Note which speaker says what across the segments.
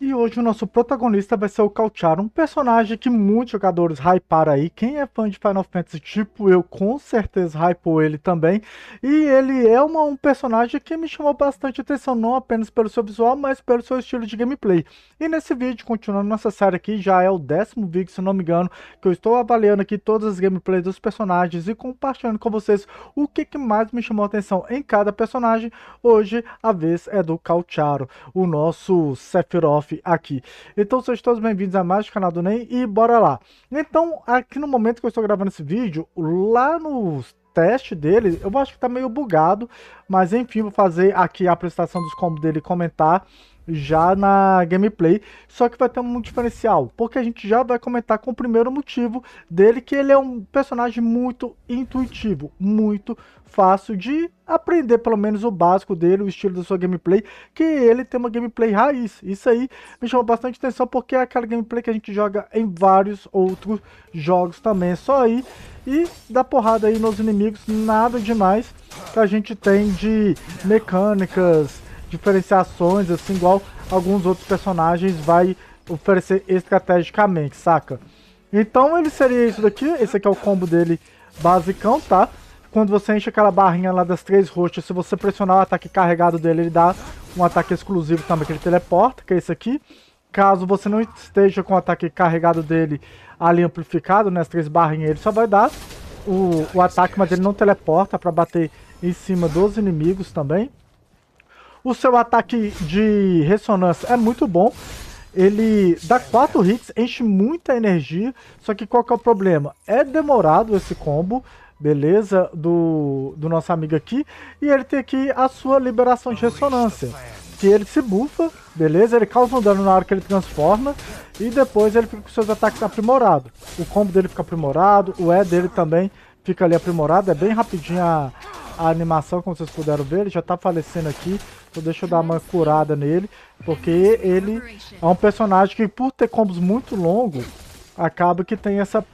Speaker 1: E hoje o nosso protagonista vai ser o Calchar, um personagem que muitos jogadores hyparam aí. Quem é fã de Final Fantasy, tipo eu, com certeza hypou ele também. E ele é uma, um personagem que me chamou bastante atenção, não apenas pelo seu visual, mas pelo seu estilo de gameplay. E nesse vídeo, continuando nossa série aqui, já é o décimo vídeo, se não me engano, que eu estou avaliando aqui todas as gameplays dos personagens e compartilhando com vocês o que, que mais me chamou atenção em cada personagem. Hoje, a vez é do Calcharo, o nosso Sephiroth Graf aqui. Então sejam todos bem-vindos a mais um canal do NEM e bora lá. Então, aqui no momento que eu estou gravando esse vídeo, lá nos teste dele, eu acho que tá meio bugado, mas enfim, vou fazer aqui a apresentação dos combos dele comentar já na gameplay, só que vai ter um diferencial, porque a gente já vai comentar com o primeiro motivo dele, que ele é um personagem muito intuitivo, muito fácil de aprender pelo menos o básico dele, o estilo da sua gameplay, que ele tem uma gameplay raiz. Isso aí me chama bastante atenção porque é aquela gameplay que a gente joga em vários outros jogos também, só aí e dá porrada aí nos inimigos, nada demais que a gente tem de mecânicas diferenciações, assim, igual alguns outros personagens vai oferecer estrategicamente, saca? Então ele seria isso daqui, esse aqui é o combo dele basicão, tá? Quando você enche aquela barrinha lá das três roxas, se você pressionar o ataque carregado dele, ele dá um ataque exclusivo também, que ele teleporta, que é esse aqui. Caso você não esteja com o ataque carregado dele ali amplificado, né, três barrinhas, ele só vai dar o, o ataque, mas ele não teleporta para bater em cima dos inimigos também. O seu ataque de ressonância é muito bom. Ele dá 4 hits, enche muita energia. Só que qual que é o problema? É demorado esse combo, beleza? Do, do nosso amigo aqui. E ele tem aqui a sua liberação de ressonância. Que ele se bufa, beleza? Ele causa um dano na hora que ele transforma. E depois ele fica com seus ataques aprimorados. O combo dele fica aprimorado, o E dele também fica ali aprimorado. É bem rapidinho a, a animação, como vocês puderam ver, ele já tá falecendo aqui. Então deixa eu dar uma curada nele, porque ele é um personagem que, por ter combos muito longos, acaba que tem essa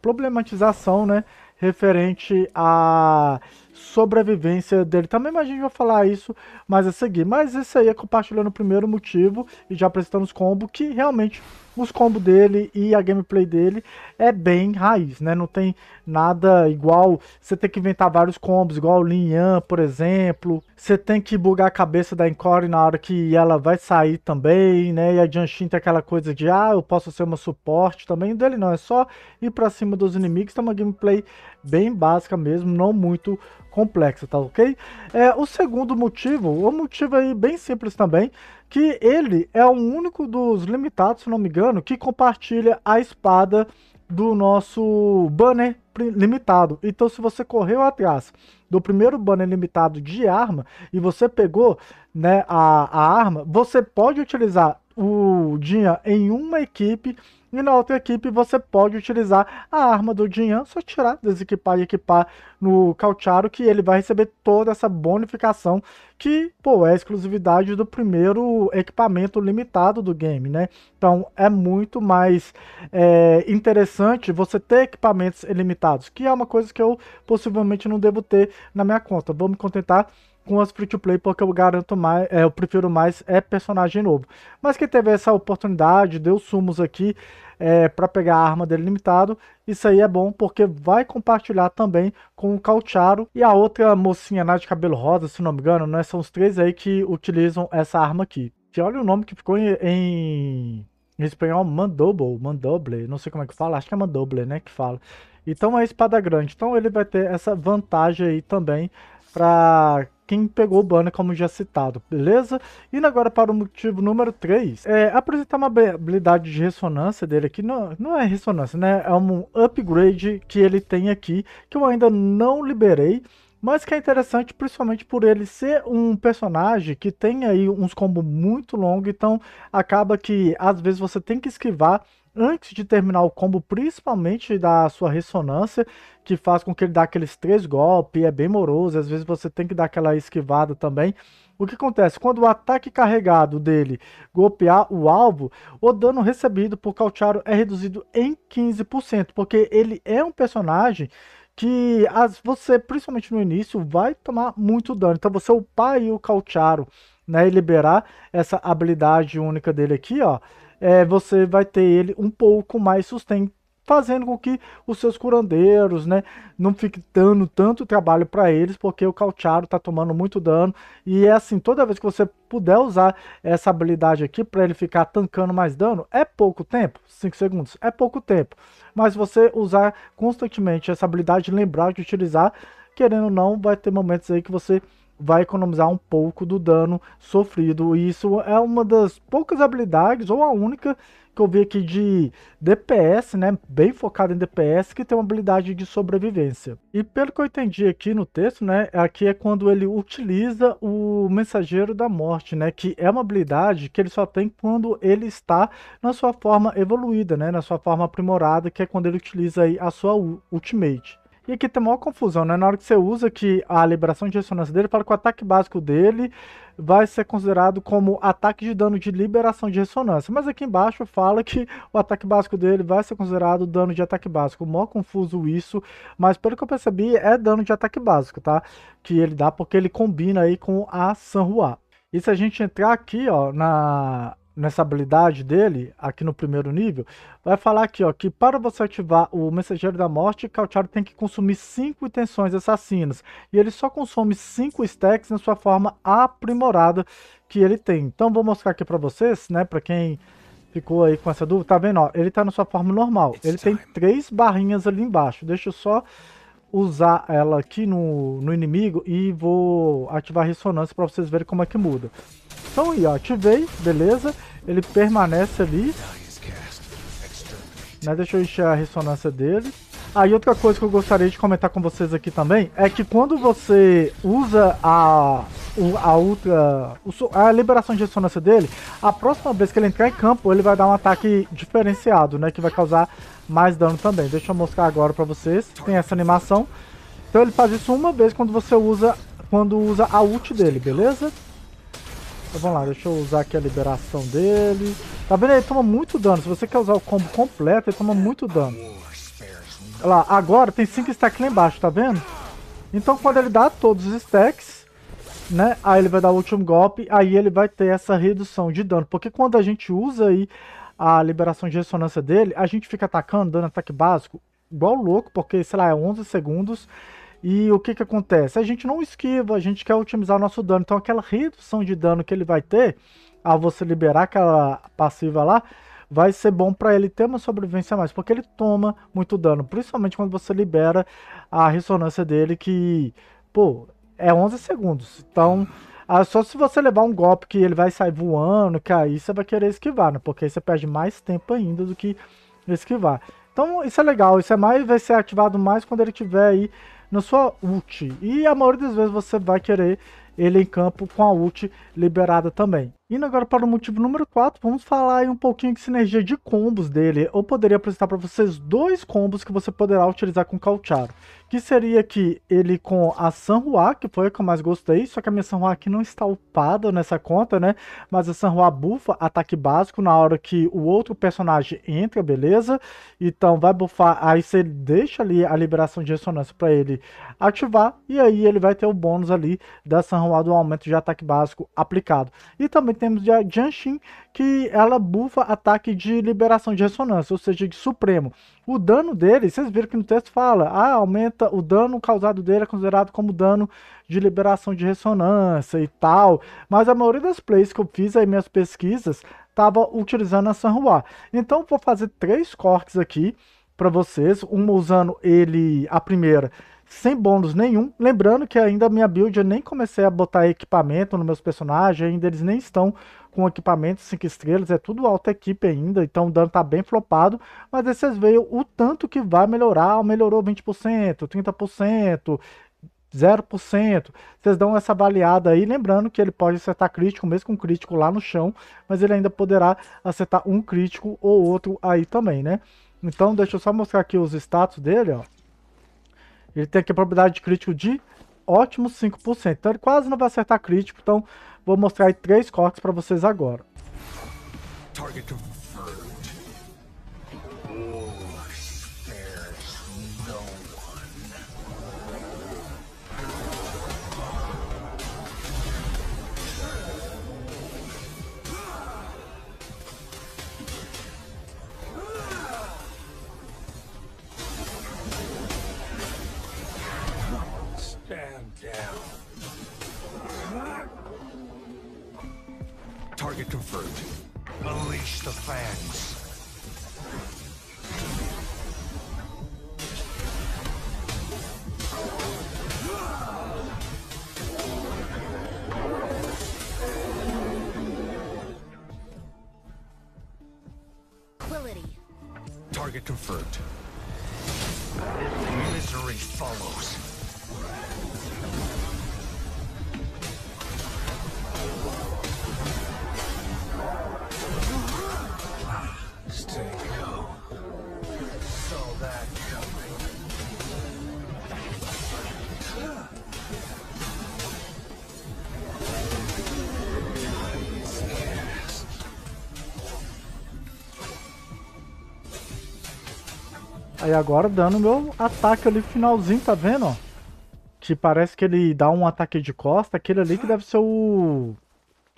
Speaker 1: problematização, né? Referente a sobrevivência dele. Também mas a gente vai falar isso mais a seguir. Mas esse aí é compartilhando o primeiro motivo e já apresentando os combos, que realmente os combos dele e a gameplay dele é bem raiz, né? Não tem nada igual você ter que inventar vários combos, igual o Lin Yan, por exemplo. Você tem que bugar a cabeça da Encore na hora que ela vai sair também, né? E a Janshin tem aquela coisa de, ah, eu posso ser uma suporte também. O dele não, é só ir pra cima dos inimigos. Então, uma gameplay bem básica mesmo, não muito complexa, tá ok? É, o segundo motivo, um motivo aí bem simples também, que ele é o único dos limitados, se não me engano, que compartilha a espada do nosso banner limitado. Então, se você correu atrás do primeiro banner limitado de arma e você pegou né, a, a arma, você pode utilizar o Dinha em uma equipe e na outra equipe você pode utilizar a arma do Jinhan, só tirar, desequipar e equipar no Caucharo, que ele vai receber toda essa bonificação, que, pô, é exclusividade do primeiro equipamento limitado do game, né? Então é muito mais é, interessante você ter equipamentos ilimitados, que é uma coisa que eu possivelmente não devo ter na minha conta. Vou me contentar com as free to play, porque eu garanto mais, é, eu prefiro mais é personagem novo. Mas quem teve essa oportunidade, deu sumos aqui, é, para pegar a arma dele limitado. Isso aí é bom porque vai compartilhar também com o Caucharo e a outra mocinha lá de cabelo rosa, se não me engano, né? São os três aí que utilizam essa arma aqui. Que olha o nome que ficou em, em, em espanhol, mandoble, mandoble, não sei como é que fala, acho que é mandoble, né, que fala. Então é espada grande, então ele vai ter essa vantagem aí também para quem pegou o banner, como já citado, beleza? Indo agora para o motivo número 3, é apresentar uma habilidade de ressonância dele aqui, não, não é ressonância, né? É um upgrade que ele tem aqui, que eu ainda não liberei, mas que é interessante principalmente por ele ser um personagem que tem aí uns combos muito longos, então acaba que às vezes você tem que esquivar antes de terminar o combo, principalmente da sua ressonância, que faz com que ele dê aqueles três golpes, é bem moroso, às vezes você tem que dar aquela esquivada também. O que acontece? Quando o ataque carregado dele golpear o alvo, o dano recebido por Cautiaro é reduzido em 15%, porque ele é um personagem que as, você, principalmente no início, vai tomar muito dano. Então você upar aí o Cautiaro né, e liberar essa habilidade única dele aqui, ó, é, você vai ter ele um pouco mais sustento, fazendo com que os seus curandeiros, né, não fique dando tanto trabalho para eles, porque o Caucharo está tomando muito dano, e é assim, toda vez que você puder usar essa habilidade aqui para ele ficar tancando mais dano, é pouco tempo, 5 segundos, é pouco tempo, mas você usar constantemente essa habilidade, lembrar de utilizar, querendo ou não, vai ter momentos aí que você vai economizar um pouco do dano sofrido. E isso é uma das poucas habilidades, ou a única, que eu vi aqui de DPS, né? Bem focado em DPS, que tem uma habilidade de sobrevivência. E pelo que eu entendi aqui no texto, né? Aqui é quando ele utiliza o Mensageiro da Morte, né? Que é uma habilidade que ele só tem quando ele está na sua forma evoluída, né? Na sua forma aprimorada, que é quando ele utiliza aí a sua ultimate. E aqui tem uma confusão, né? Na hora que você usa que a liberação de ressonância dele, fala que o ataque básico dele vai ser considerado como ataque de dano de liberação de ressonância. Mas aqui embaixo fala que o ataque básico dele vai ser considerado dano de ataque básico. Mó confuso isso, mas pelo que eu percebi, é dano de ataque básico, tá? Que ele dá porque ele combina aí com a Sanhua. E se a gente entrar aqui, ó, na nessa habilidade dele, aqui no primeiro nível, vai falar aqui ó, que para você ativar o Mensageiro da Morte, Cautiário tem que consumir 5 intenções assassinas. E ele só consome 5 stacks na sua forma aprimorada que ele tem. Então vou mostrar aqui para vocês, né, para quem ficou aí com essa dúvida. Tá vendo? Ó, ele tá na sua forma normal. Ele tem três barrinhas ali embaixo. Deixa eu só usar ela aqui no, no inimigo e vou ativar a ressonância para vocês verem como é que muda. Então aí, ó, ativei, beleza. Ele permanece ali. Né, deixa eu encher a ressonância dele. Aí ah, outra coisa que eu gostaria de comentar com vocês aqui também é que quando você usa a, a ultra a liberação de ressonância dele, a próxima vez que ele entrar em campo, ele vai dar um ataque diferenciado, né? Que vai causar mais dano também. Deixa eu mostrar agora pra vocês. Tem essa animação. Então ele faz isso uma vez quando você usa. Quando usa a ult dele, beleza? Então, vamos lá, deixa eu usar aqui a liberação dele. Tá vendo? Ele toma muito dano. Se você quer usar o combo completo, ele toma muito dano. Olha lá, agora tem 5 stacks lá embaixo, tá vendo? Então quando ele dá todos os stacks, né? Aí ele vai dar o último golpe, aí ele vai ter essa redução de dano. Porque quando a gente usa aí a liberação de ressonância dele, a gente fica atacando, dando ataque básico, igual louco, porque, sei lá, é 11 segundos e o que, que acontece? A gente não esquiva, a gente quer otimizar o nosso dano. Então aquela redução de dano que ele vai ter ao você liberar aquela passiva lá, vai ser bom para ele ter uma sobrevivência mais, porque ele toma muito dano, principalmente quando você libera a ressonância dele que, pô, é 11 segundos. Então, ah, só se você levar um golpe que ele vai sair voando, que aí você vai querer esquivar, né? Porque aí você perde mais tempo ainda do que esquivar. Então, isso é legal, isso é mais vai ser ativado mais quando ele tiver aí na sua ult. E a maioria das vezes você vai querer ele em campo com a ult liberada também. Indo agora para o motivo número 4, vamos falar aí um pouquinho de sinergia de combos dele. Eu poderia apresentar para vocês dois combos que você poderá utilizar com o Caucharo. Que seria que ele com a Sanhua, que foi a que eu mais gostei, só que a minha Sanhua aqui não está upada nessa conta, né? Mas a Sanhua bufa ataque básico na hora que o outro personagem entra, beleza? Então vai bufar, aí você deixa ali a liberação de ressonância para ele ativar, e aí ele vai ter o bônus ali da Sanhua do aumento de ataque básico aplicado. E também temos a Janshin, que ela bufa ataque de liberação de ressonância, ou seja, de supremo. O dano dele, vocês viram que no texto fala, ah, aumenta o dano causado dele é considerado como dano de liberação de ressonância e tal. Mas a maioria das plays que eu fiz aí minhas pesquisas tava utilizando a Sanhua. Então vou fazer três cortes aqui para vocês, uma usando ele a primeira sem bônus nenhum. Lembrando que ainda a minha build eu nem comecei a botar equipamento nos meus personagens, ainda eles nem estão com equipamento 5 estrelas, é tudo alta equipe ainda, então o dano tá bem flopado, mas aí vocês veem o tanto que vai melhorar, melhorou 20%, 30%, 0%. Vocês dão essa avaliada aí, lembrando que ele pode acertar crítico, mesmo com crítico lá no chão, mas ele ainda poderá acertar um crítico ou outro aí também, né? Então deixa eu só mostrar aqui os status dele, ó. Ele tem aqui a probabilidade de crítico de ótimo 5%. Então ele quase não vai acertar crítico. Então vou mostrar aí três cortes para vocês agora. Target target confirmed. Unleash the fangs. Target confirmed. Misery follows. Aí agora dando meu ataque ali finalzinho, tá vendo? Que parece que ele dá um ataque de costa, aquele ali que deve ser o...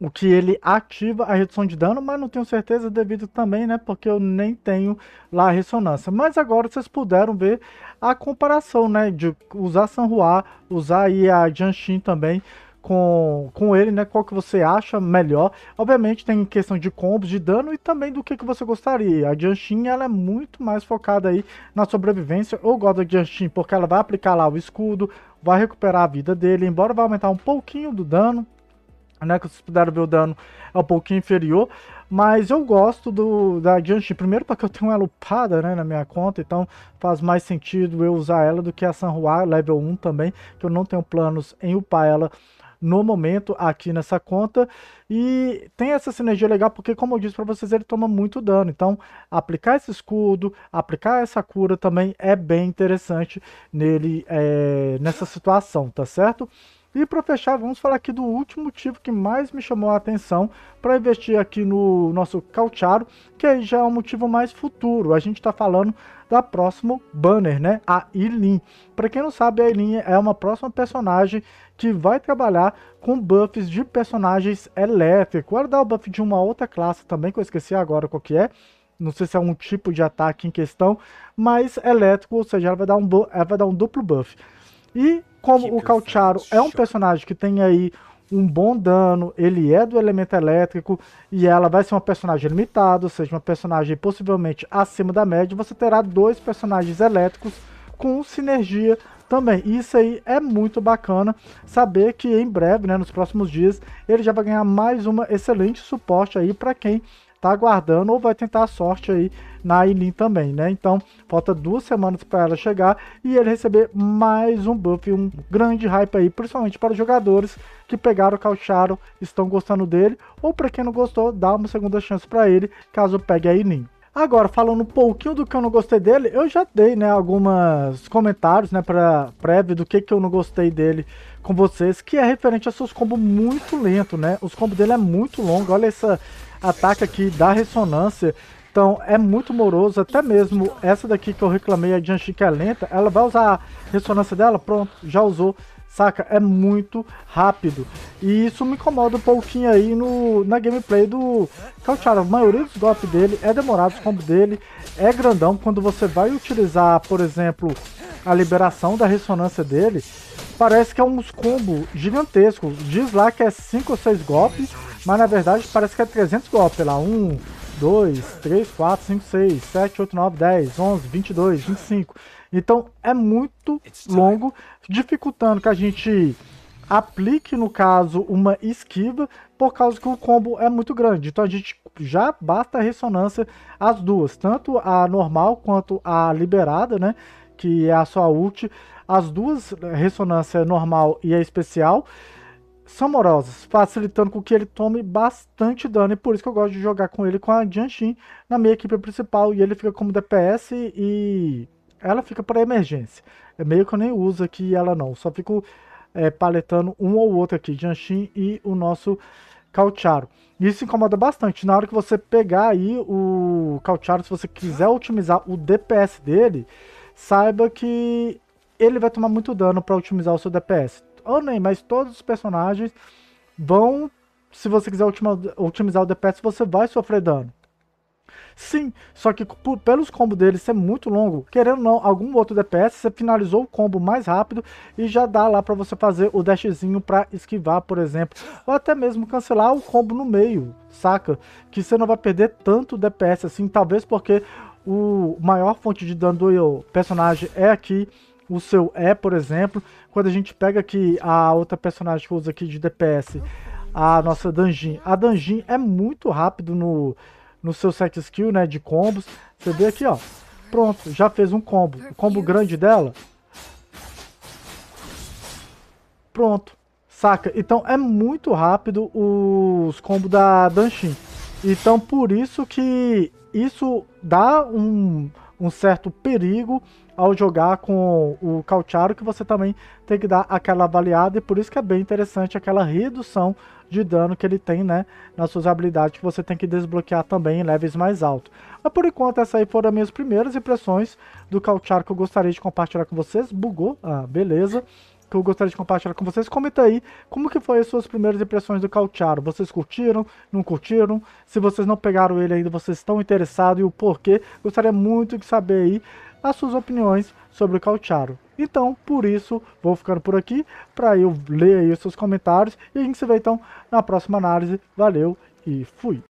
Speaker 1: O que ele ativa a redução de dano, mas não tenho certeza devido também, né? Porque eu nem tenho lá a ressonância. Mas agora vocês puderam ver a comparação, né? De usar Sanhua, usar aí a Janshin também com, com ele, né? Qual que você acha melhor. Obviamente tem questão de combos, de dano e também do que, que você gostaria. A Janshin, ela é muito mais focada aí na sobrevivência. Eu gosto da Janshin porque ela vai aplicar lá o escudo, vai recuperar a vida dele, embora vai aumentar um pouquinho do dano, né? Que vocês puderam ver o dano é um pouquinho inferior. Mas eu gosto do, da Janshin, primeiro porque eu tenho ela upada né, na minha conta, então faz mais sentido eu usar ela do que a Sanhua level 1 também, que eu não tenho planos em upar ela no momento aqui nessa conta. E tem essa sinergia legal, porque como eu disse para vocês, ele toma muito dano. Então, aplicar esse escudo, aplicar essa cura também é bem interessante nele é, nessa situação, tá certo? E para fechar, vamos falar aqui do último motivo que mais me chamou a atenção para investir aqui no nosso Caucharo, que aí já é um motivo mais futuro. A gente está falando da próximo banner, né? A Ilin. Para quem não sabe, a Ilin é uma próxima personagem que vai trabalhar com buffs de personagens elétricos. Ela dá o buff de uma outra classe também, que eu esqueci agora qual que é não sei se é um tipo de ataque em questão, mas elétrico, ou seja, ela vai dar um, ela vai dar um duplo buff. E como que o Caucharo é um personagem que tem aí um bom dano, ele é do elemento elétrico e ela vai ser uma personagem limitada, ou seja, uma personagem possivelmente acima da média, você terá dois personagens elétricos com sinergia também. E isso aí é muito bacana saber que em breve, né, nos próximos dias, ele já vai ganhar mais uma excelente suporte aí para quem tá aguardando ou vai tentar a sorte aí na Aileen também, né? Então, falta duas semanas para ela chegar e ele receber mais um buff, um grande hype aí, principalmente para os jogadores que pegaram o Calcharo, estão gostando dele, ou para quem não gostou, dá uma segunda chance para ele, caso pegue a Aileen. Agora, falando um pouquinho do que eu não gostei dele, eu já dei, né, alguns comentários, né, para prévio do que, que eu não gostei dele com vocês, que é referente a seus combos muito lento, né? Os combos dele é muito longo, olha essa ataca aqui, da ressonância. Então é muito moroso, até mesmo essa daqui que eu reclamei, a Janshi que é lenta, ela vai usar a ressonância dela, pronto, já usou, saca? É muito rápido. E isso me incomoda um pouquinho aí no, na gameplay do Cauchara. A maioria dos golpes dele é demorado, os combos dele é grandão. Quando você vai utilizar, por exemplo, a liberação da ressonância dele, parece que é uns combos gigantescos. Diz lá que é 5 ou 6 golpes mas na verdade parece que é 300 golpes lá. 1, 2, 3, 4, 5, 6, 7, 8, 9, 10, 11, 22, 25. Então é muito longo, dificultando que a gente aplique, no caso, uma esquiva, por causa que o combo é muito grande. Então a gente já basta a ressonância, as duas, tanto a normal quanto a liberada, né? Que é a sua ult, as duas, eh, ressonância normal e a especial, são morosas, facilitando com que ele tome bastante dano, e por isso que eu gosto de jogar com ele com a Jianshin na minha equipe principal, e ele fica como DPS e ela fica para emergência. É meio que eu nem uso aqui ela não, só fico é, paletando um ou outro aqui, Jianshin e o nosso Caucharo. Isso incomoda bastante, na hora que você pegar aí o Caucharo, se você quiser otimizar o DPS dele, saiba que ele vai tomar muito dano para otimizar o seu DPS Oh, nem mas todos os personagens vão. Se você quiser otimizar o DPS, você vai sofrer dano. Sim, só que por, pelos combos dele ser muito longo, querendo ou não, algum outro DPS, você finalizou o combo mais rápido e já dá lá para você fazer o dashzinho para esquivar, por exemplo. Ou até mesmo cancelar o combo no meio, saca? Que você não vai perder tanto DPS assim, talvez porque o maior fonte de dano do personagem é aqui o seu é, por exemplo, quando a gente pega aqui a outra personagem que eu uso aqui de DPS, a nossa Danjin. A Danjin é muito rápido no, no seu set skill, né, de combos. Você vê aqui, ó, pronto, já fez um combo. O combo grande dela, pronto, saca? Então é muito rápido os combos da Danshin. Então por isso que isso dá um um certo perigo ao jogar com o Caucharo, que você também tem que dar aquela avaliada, e por isso que é bem interessante aquela redução de dano que ele tem, né, nas suas habilidades, que você tem que desbloquear também em levels mais altos. Mas por enquanto, essas aí foram as minhas primeiras impressões do Caucharo que eu gostaria de compartilhar com vocês. Bugou? Ah, beleza que eu gostaria de compartilhar com vocês. Comenta aí como que foi as suas primeiras impressões do Cautiaro. Vocês curtiram? Não curtiram? Se vocês não pegaram ele ainda, vocês estão interessados e o porquê? Gostaria muito de saber aí as suas opiniões sobre o Cautiaro. Então, por isso, vou ficando por aqui para eu ler aí os seus comentários e a gente se vê então na próxima análise. Valeu e fui!